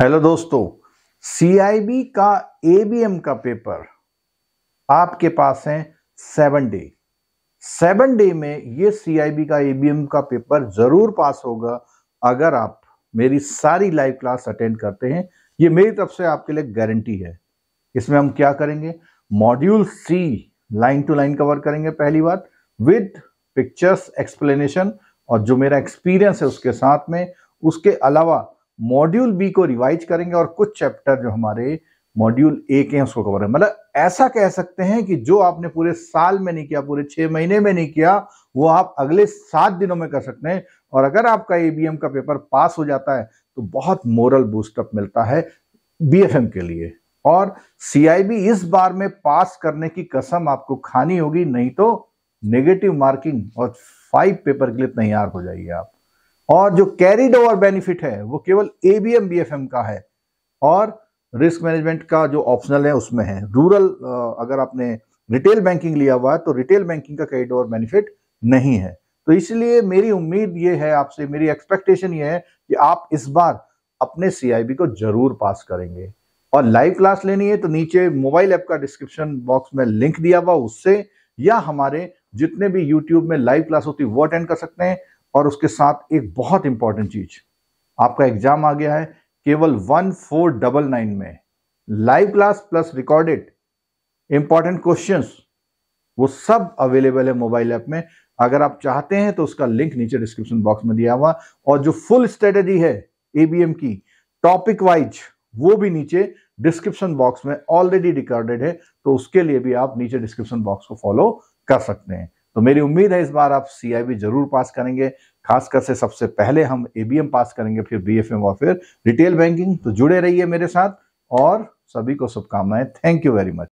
hello दोस्तों CIB का ABM का पेपर आपके पास है सेवन डे सेवन डे में ये सीआईबी का एबीएम का पेपर जरूर पास होगा अगर आप मेरी सारी लाइव क्लास अटेंड करते हैं ये मेरी तरफ से आपके लिए गारंटी है इसमें हम क्या करेंगे module C line to line cover करेंगे पहली बात विद पिक्चर्स एक्सप्लेनेशन और जो मेरा एक्सपीरियंस है उसके साथ में उसके अलावा मॉड्यूल बी को रिवाइज करेंगे और कुछ चैप्टर जो हमारे मॉड्यूल ए के हैं उसको कवर है मतलब ऐसा कह सकते हैं कि जो आपने पूरे साल में नहीं किया पूरे छह महीने में नहीं किया वो आप अगले सात दिनों में कर सकते हैं और अगर आपका एबीएम का पेपर पास हो जाता है तो बहुत मोरल बूस्टअप मिलता है बीएफएम के लिए और सीआईबी इस बार में पास करने की कसम आपको खानी होगी नहीं तो नेगेटिव मार्किंग और फाइव पेपर के लिए तैयार हो जाइए आप और जो कैरिड ओवर बेनिफिट है वो केवल एबीएम बीएफएम का है और रिस्क मैनेजमेंट का जो ऑप्शनल है उसमें है रूरल अगर आपने रिटेल बैंकिंग लिया हुआ है तो रिटेल बैंकिंग का कैरिड ओवर बेनिफिट नहीं है तो इसलिए मेरी उम्मीद ये है आपसे मेरी एक्सपेक्टेशन ये है कि आप इस बार अपने सीआईबी को जरूर पास करेंगे और लाइव क्लास लेनी है तो नीचे मोबाइल ऐप का डिस्क्रिप्शन बॉक्स में लिंक दिया हुआ उससे या हमारे जितने भी यूट्यूब में लाइव क्लास होती है वो अटेंड कर सकते हैं और उसके साथ एक बहुत इंपॉर्टेंट चीज आपका एग्जाम आ गया है केवल वन फोर डबल नाइन में live class plus recorded important question वो सब अवेलेबल है मोबाइल ऐप में अगर आप चाहते हैं तो उसका लिंक नीचे डिस्क्रिप्शन बॉक्स में दिया हुआ और जो फुल स्ट्रेटेजी है एबीएम की टॉपिक वाइज वो भी नीचे डिस्क्रिप्शन बॉक्स में ऑलरेडी रिकॉर्डेड है तो उसके लिए भी आप नीचे डिस्क्रिप्शन बॉक्स को फॉलो कर सकते हैं तो मेरी उम्मीद है इस बार आप सीआईबी जरूर पास करेंगे खासकर से सबसे पहले हम एबीएम पास करेंगे फिर बी और फिर रिटेल बैंकिंग तो जुड़े रहिए मेरे साथ और सभी को शुभकामनाएं थैंक यू वेरी मच